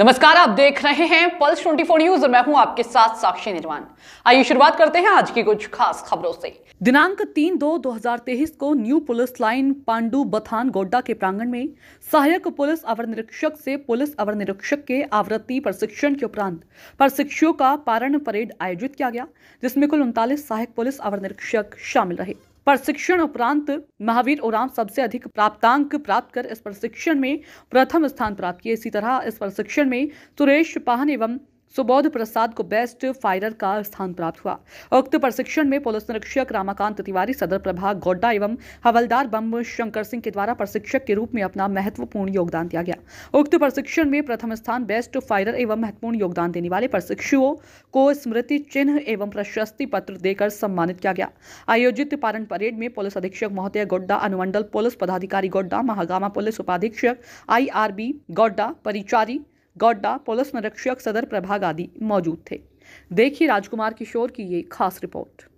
नमस्कार आप देख रहे हैं पल्स 24 न्यूज और मैं हूं आपके साथ साक्षी निर्वाण आइए शुरुआत करते हैं आज की कुछ खास खबरों से दिनांक 3 दो 2023 को न्यू पुलिस लाइन पांडू बथान गोड्डा के प्रांगण में सहायक पुलिस अवर निरीक्षक से पुलिस अवर निरीक्षक के आवृत्ति प्रशिक्षण के उपरांत प्रशिक्षुओं का पारण परेड आयोजित किया गया जिसमें कुल उनतालीस सहायक पुलिस अवर निरीक्षक शामिल रहे प्रशिक्षण उपरांत महावीर उराम सबसे अधिक प्राप्तांक प्राप्त कर इस प्रशिक्षण में प्रथम स्थान प्राप्त किए इसी तरह इस प्रशिक्षण में सुरेश पाहन एवं सुबोध प्रसाद को बेस्ट फायरर का स्थान प्राप्त हुआ उक्त प्रशिक्षण में पुलिस निरीक्षक रामाकांत तिवारी सदर प्रभाग गोड्डा एवं हवलदार बम शंकर सिंह के द्वारा प्रशिक्षक के रूप में अपना महत्वपूर्ण योगदान दिया गया उक्त प्रशिक्षण में प्रथम स्थान बेस्ट फायरर एवं महत्वपूर्ण योगदान देने वाले प्रशिक्षुओं को स्मृति चिन्ह एवं प्रशस्ति पत्र देकर सम्मानित किया गया आयोजित पारण परेड में पुलिस अधीक्षक महोदय गोड्डा अनुमंडल पुलिस पदाधिकारी गोड्डा महागामा पुलिस उपाधीक्षक बी गोड्डा परिचारी गौड्डा पुलिस निरीक्षक सदर प्रभाग आदि मौजूद थे देखिए राजकुमार किशोर की ये खास रिपोर्ट